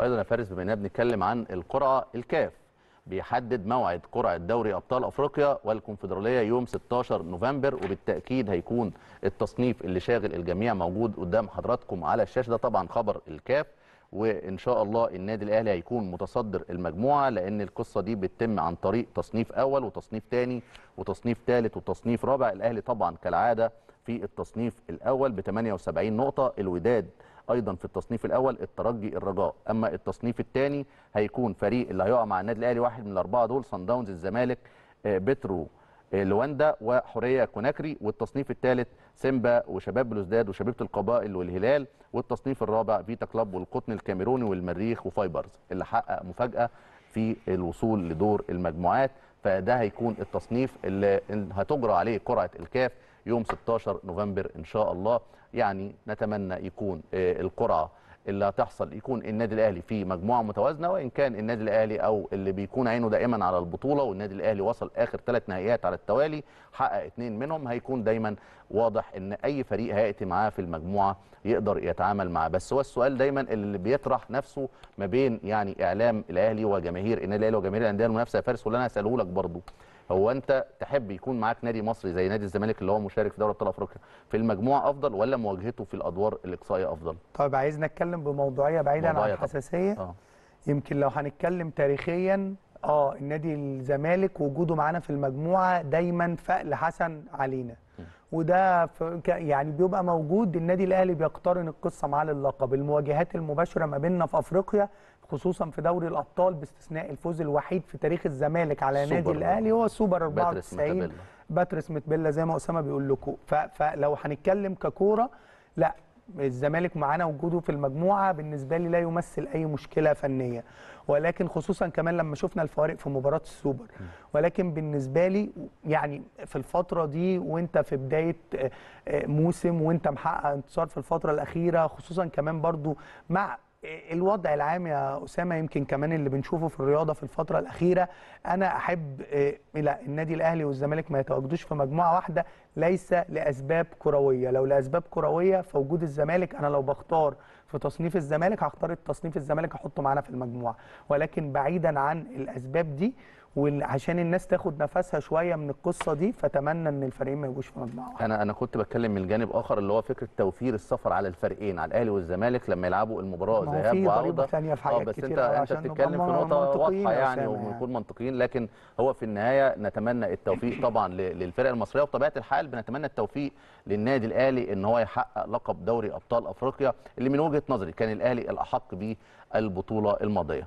ايضا يا فارس بما اننا بنتكلم عن القرعه الكاف بيحدد موعد قرعه دوري ابطال افريقيا والكونفدراليه يوم 16 نوفمبر وبالتاكيد هيكون التصنيف اللي شاغل الجميع موجود قدام حضراتكم على الشاشه ده طبعا خبر الكاف وان شاء الله النادي الاهلي هيكون متصدر المجموعه لان القصه دي بتتم عن طريق تصنيف اول وتصنيف ثاني وتصنيف ثالث وتصنيف رابع الاهلي طبعا كالعاده في التصنيف الاول ب 78 نقطه الوداد ايضا في التصنيف الاول الترجي الرجاء اما التصنيف الثاني هيكون فريق اللي هيقع مع النادي الاهلي واحد من الاربعه دول صن داونز الزمالك آه، بترو آه، لواندا وحوريه كوناكري والتصنيف الثالث سيمبا وشباب بلوزداد وشبيبه القبائل والهلال والتصنيف الرابع فيتا كلاب والقطن الكاميروني والمريخ وفايبرز اللي حقق مفاجاه في الوصول لدور المجموعات فده هيكون التصنيف اللي هتجرى عليه قرعه الكاف يوم 16 نوفمبر ان شاء الله يعني نتمنى يكون آه، القرعه اللي هتحصل يكون النادي الاهلي في مجموعه متوازنه وان كان النادي الاهلي او اللي بيكون عينه دائما على البطوله والنادي الاهلي وصل اخر ثلاث نهائيات على التوالي حقق اثنين منهم هيكون دايما واضح ان اي فريق هياتي معاه في المجموعه يقدر يتعامل معاه بس هو السؤال دايما اللي بيطرح نفسه ما بين يعني اعلام الاهلي وجماهير النادي الاهلي وجماهير الانديه المنافسه يا فارس واللي انا هساله لك برضه هو انت تحب يكون معاك نادي مصري زي نادي الزمالك اللي هو مشارك في دوري ابطال افريقيا في المجموعه افضل ولا مواجهته في الادوار الاقصائيه افضل طيب عايز نتكلم بموضوعيه بعيدا عن الحساسيه آه. يمكن لو هنتكلم تاريخيا اه النادي الزمالك وجوده معانا في المجموعه دايما فأل حسن علينا وده يعني بيبقى موجود النادي الاهلي بيقترن القصه معاه اللقب المواجهات المباشره ما بيننا في افريقيا خصوصا في دوري الابطال باستثناء الفوز الوحيد في تاريخ الزمالك على نادي الاهلي هو سوبر 94 باتريس متبيلا زي ما اسامه بيقول لكم فلو هنتكلم ككوره لا الزمالك معانا وجوده في المجموعه بالنسبه لي لا يمثل اي مشكله فنيه ولكن خصوصا كمان لما شفنا الفوارق في مباراه السوبر ولكن بالنسبه لي يعني في الفتره دي وانت في بدايه آه، آه، موسم وانت محقق انتصار في الفتره الاخيره خصوصا كمان برضو مع إيه الوضع العام يا اسامه يمكن كمان اللي بنشوفه في الرياضه في الفتره الاخيره انا احب إيه، لا النادي الاهلي والزمالك ما يتواجدوش في مجموعه واحده ليس لاسباب كرويه لو لاسباب كرويه فوجود الزمالك انا لو بختار في تصنيف الزمالك هختار التصنيف الزمالك احطه معانا في المجموعه ولكن بعيدا عن الاسباب دي وعشان الناس تاخد نفسها شويه من القصه دي فتمنى ان الفريقين ما يبقوش في مجموعه واحده انا انا كنت بتكلم من جانب اخر اللي هو فكره توفير السفر على الفريقين على الاهلي والزمالك لما يلعبوا المباراه ذهاب وعوده ثانيه في آه، حاجات بس انت انت بتتكلم في نقطه واضحه يعني ونكون يعني. منطقيين لكن هو في النهايه نتمنى التوفيق طبعا للفرق المصريه وبطبيعه الحال بنتمنى التوفيق للنادي الاهلي ان هو يحقق لقب دوري ابطال افريقيا اللي من وجهه وجهه نظري كان الاهلي الاحق بالبطوله الماضيه